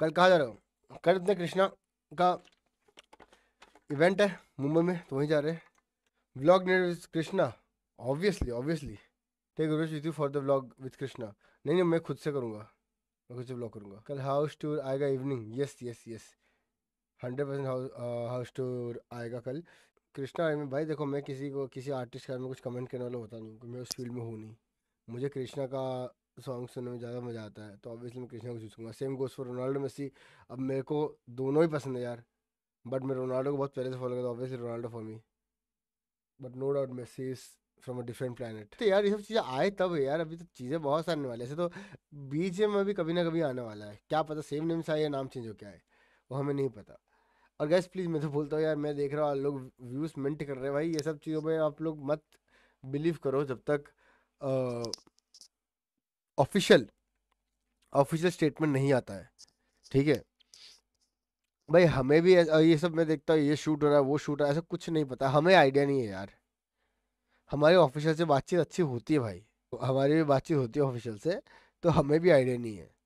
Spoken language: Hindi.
कल कहा जा रहा हूँ कल इतने कृष्णा का इवेंट है मुंबई में तो वहीं जा रहे हैं blog net with Krishna obviously obviously take with you for the blog with Krishna नहीं नहीं मैं खुद से करूँगा मैं खुद से ब्लॉग करूँगा कल हाउस टूर आएगा evening yes yes yes hundred percent house tour आएगा कल कृष्णा में भाई देखो मैं किसी को किसी आर्टिस्ट के बारे में कुछ कमेंट करने वाला होता नहीं मैं उस फील्ड में हूँ नहीं मुझे कृष्णा का सॉन्ग सुनने में ज़्यादा मज़ा आता है तो ऑब्वियसली मैं कृष्णा को चूज करूँगा same goes for Ronaldo Messi अब मेरे को दोनों ही पसंद है यार बट मैं रोनाल्डो को बहुत पहले से फॉलो करता हूँ obviously Ronaldo for me but no doubt Messi is from a different planet तो यार ये सब चीज़ें आए तब है यार अभी तो चीज़ें बहुत सारे आने वाली ऐसे तो बीच में अभी कभी ना कभी आने वाला है क्या पता सेम नेम से आए या नाम चेंज हो क्या है वो हमें नहीं पता और गैस प्लीज़ मैं तो बोलता हूँ यार मैं देख रहा हूँ लोग व्यूज़ मिनट कर रहे हैं भाई ये सब चीज़ों में आप लोग मत बिलीव करो जब तक ऑफिशियल ऑफिशियल स्टेटमेंट नहीं आता है ठीक है भाई हमें भी ये सब मैं देखता हूँ ये शूट हो रहा है वो शूट हो रहा है ऐसा कुछ नहीं पता हमें आइडिया नहीं है यार हमारे ऑफिशियल से बातचीत अच्छी होती है भाई हमारी भी बातचीत होती है ऑफिशियल से तो हमें भी आइडिया नहीं है